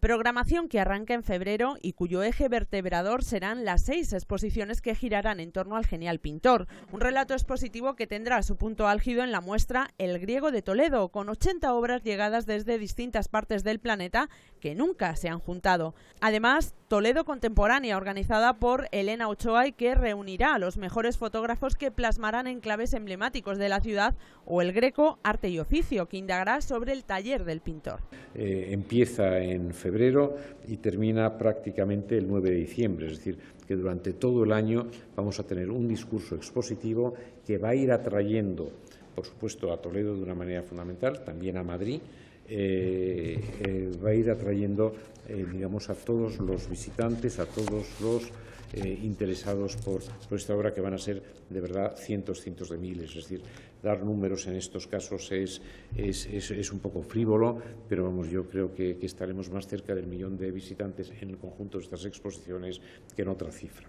Programación que arranca en febrero y cuyo eje vertebrador serán las seis exposiciones que girarán en torno al genial pintor. Un relato expositivo que tendrá su punto álgido en la muestra El griego de Toledo, con 80 obras llegadas desde distintas partes del planeta que nunca se han juntado. Además, Toledo Contemporánea, organizada por Elena Ochoa y que reunirá a los mejores fotógrafos que plasmarán enclaves emblemáticos de la ciudad o el Greco Arte y Oficio, que indagará sobre el taller del pintor. Eh, empieza en febrero febrero y termina prácticamente el 9 de diciembre. Es decir, que durante todo el año vamos a tener un discurso expositivo que va a ir atrayendo, por supuesto, a Toledo de una manera fundamental, también a Madrid, eh, eh, va a ir atrayendo, eh, digamos, a todos los visitantes, a todos los eh, interesados por, esta obra, que van a ser de verdad cientos, cientos de miles. Es decir, dar números en estos casos es, es, un poco frívolo, pero vamos, yo creo que, que estaremos más cerca del millón de visitantes en el conjunto de estas exposiciones que en otra cifra.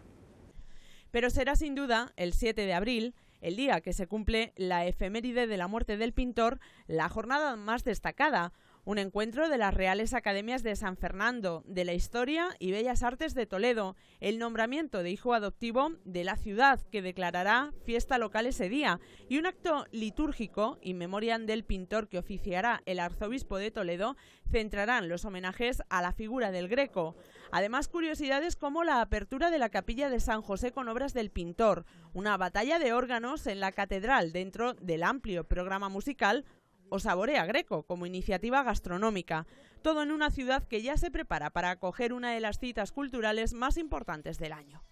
Pero será sin duda el 7 de abril el día que se cumple la efeméride de la muerte del pintor, la jornada más destacada, un encuentro de las Reales Academias de San Fernando, de la Historia y Bellas Artes de Toledo, el nombramiento de hijo adoptivo de la ciudad que declarará fiesta local ese día y un acto litúrgico y memoria del pintor que oficiará el arzobispo de Toledo centrarán los homenajes a la figura del Greco. Además, curiosidades como la apertura de la capilla de San José con obras del pintor, una batalla de órganos en la catedral dentro del amplio programa musical o Saborea Greco como iniciativa gastronómica, todo en una ciudad que ya se prepara para acoger una de las citas culturales más importantes del año.